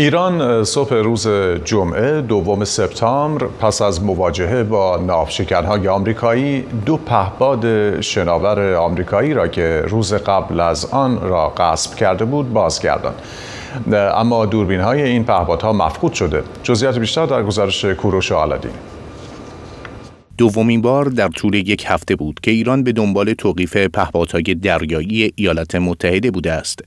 ایران صبح روز جمعه دوم سپتامبر پس از مواجهه با نافشکنهای آمریکایی دو پهپاد شناور آمریکایی را که روز قبل از آن را غصب کرده بود بازگرداند اما دوربین های این پهپادها مفقود شده جزئیات بیشتر در گزارش کوروش آلادین دومین بار در طول یک هفته بود که ایران به دنبال توقیف پهپادهای دریایی ایالات متحده بوده است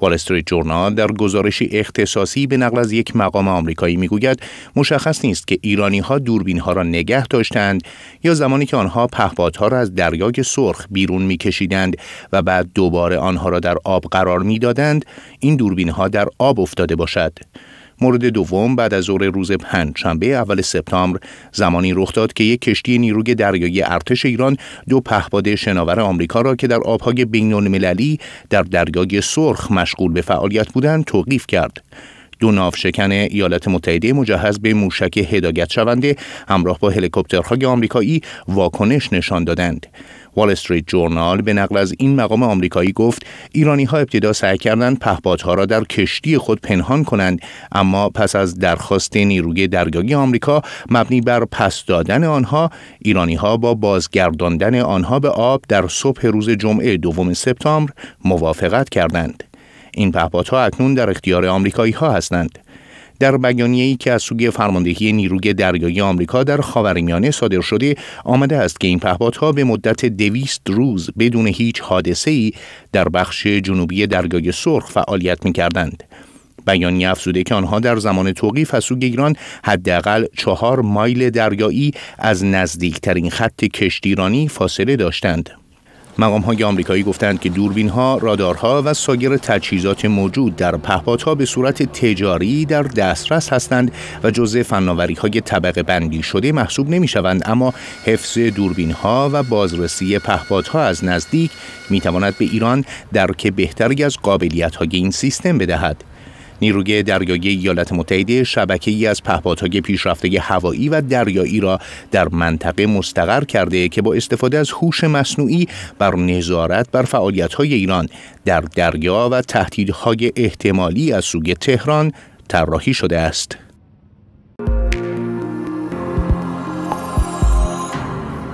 وال استریت جورنال در گزارشی اختصاصی به نقل از یک مقام آمریکایی میگوید مشخص نیست که ایرانی ها دوربین ها را نگه داشتند یا زمانی که آنها پهپادها را از دریای سرخ بیرون میکشیدند و بعد دوباره آنها را در آب قرار میدادند این دوربین ها در آب افتاده باشد مورد دوم بعد از ظهر روز شنبه اول سپتامبر زمانی رخ داد که یک کشتی نیروی دریایی ارتش ایران دو پهپاد شناور آمریکا را که در آبهای بینالمللی در دریای سرخ مشغول به فعالیت بودند توقیف کرد دو ناوشکن ایالات متحده مجهز به موشک هداگت شونده همراه با هلیکوپترهای آمریکایی واکنش نشان دادند. وال استریت جورنال به نقل از این مقام آمریکایی گفت ایرانی ها ابتدا سعی کردند پهپادها را در کشتی خود پنهان کنند اما پس از درخواست نیروی دریایی آمریکا مبنی بر پس دادن آنها ایرانی ها با بازگرداندن آنها به آب در صبح روز جمعه دوم سپتامبر موافقت کردند این پهپادها اکنون در اختیار آمریکایی ها هستند در بیانیه‌ای که از سوی فرماندهی نیروی دریایی آمریکا در خاورمیانه صادر شده آمده است که این پهپادها به مدت دویست روز بدون هیچ حادثه‌ای در بخش جنوبی دریای سرخ فعالیت می‌کردند. بیانی افزوده که آنها در زمان توقیف از سوی ایران حداقل چهار مایل دریایی از نزدیکترین خط کشتیرانی فاصله داشتند. مقام های آمریکایی گفتند که دوربین ها، رادارها و سایر تجهیزات موجود در پهپادها به صورت تجاری در دسترس هستند و جزء فناوری های طبقه بندی شده محسوب نمی شوند اما حفظ دوربین ها و بازرسی پهپادها از نزدیک می تواند به ایران درک بهتری از قابلیت های این سیستم بدهد. نیروی دریایی ایالات متحده شبکه از پهپادهای پیشرفته هوایی و دریایی را در منطقه مستقر کرده که با استفاده از هوش مصنوعی بر نظارت بر فعالیت‌های ایران در دریا و تهدیدهای احتمالی از سوی تهران طراحی شده است.